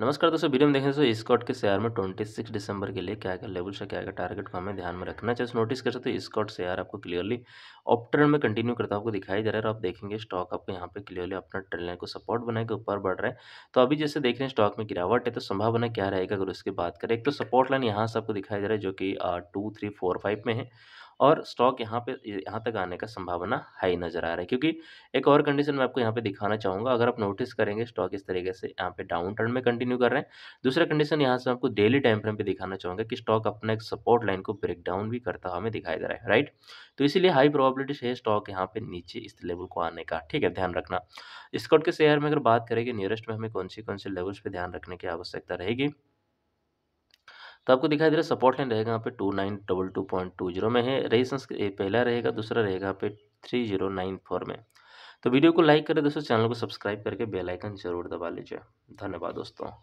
नमस्कार दोस्तों वीडियो में देखें दोस्तों स्कॉट के शेयर में 26 दिसंबर के लिए क्या क्या लेवल से क्या क्या टारगेट को हमें ध्यान में रखना चाहिए नोटिस कर सकते हो स्कॉट शेयर आपको क्लियरली अप ट्रेंड में कंटिन्यू करता आपको दिखाई जा रहा है और आप देखेंगे स्टॉक आपको यहाँ पे क्लियरली अपना ट्रेन लाइन को सपोर्ट बनाए के ऊपर बढ़ रहे हैं तो अभी जैसे देख रहे हैं स्टॉक में गिरावट है तो संभावना क्या रहेगा अगर उसकी बात करें एक तो सपोर्ट लाइन यहाँ से आपको दिखाई जा रहा है जो कि टू थ्री फोर फाइव में है और स्टॉक यहाँ पे यहाँ तक आने का संभावना हाई नज़र आ रहा है क्योंकि एक और कंडीशन मैं आपको यहाँ पे दिखाना चाहूँगा अगर आप नोटिस करेंगे स्टॉक इस तरीके से यहाँ पे डाउन टर्न में कंटिन्यू कर रहे हैं दूसरा कंडीशन यहाँ से आपको डेली टाइम फ्रेम पे दिखाना चाहूँगा कि स्टॉक अपना एक सपोर्ट लाइन को ब्रेक डाउन भी करता हुआ हमें दिखाई दे रहा है राइट तो इसीलिए हाई प्रोबेबिलिटी है स्टॉक यहाँ पे नीचे इस लेवल को आने का ठीक है ध्यान रखना स्कॉट के शेयर में अगर बात करेंगे नियरेस्ट में हमें कौन सी कौन से लेवल्स पर ध्यान रखने की आवश्यकता रहेगी तो आपको दिखाई दे रहा है सपोर्ट लाइन रहेगा यहाँ पे two nine double two point two zero में है रेजिस्टेंस पहला रहेगा दूसरा रहेगा यहाँ पे थ्री जीरो नाइन फोर में तो वीडियो को लाइक करें दोस्तों चैनल को सब्सक्राइब करके बेल आइकन जरूर दबा लीजिए धन्यवाद दोस्तों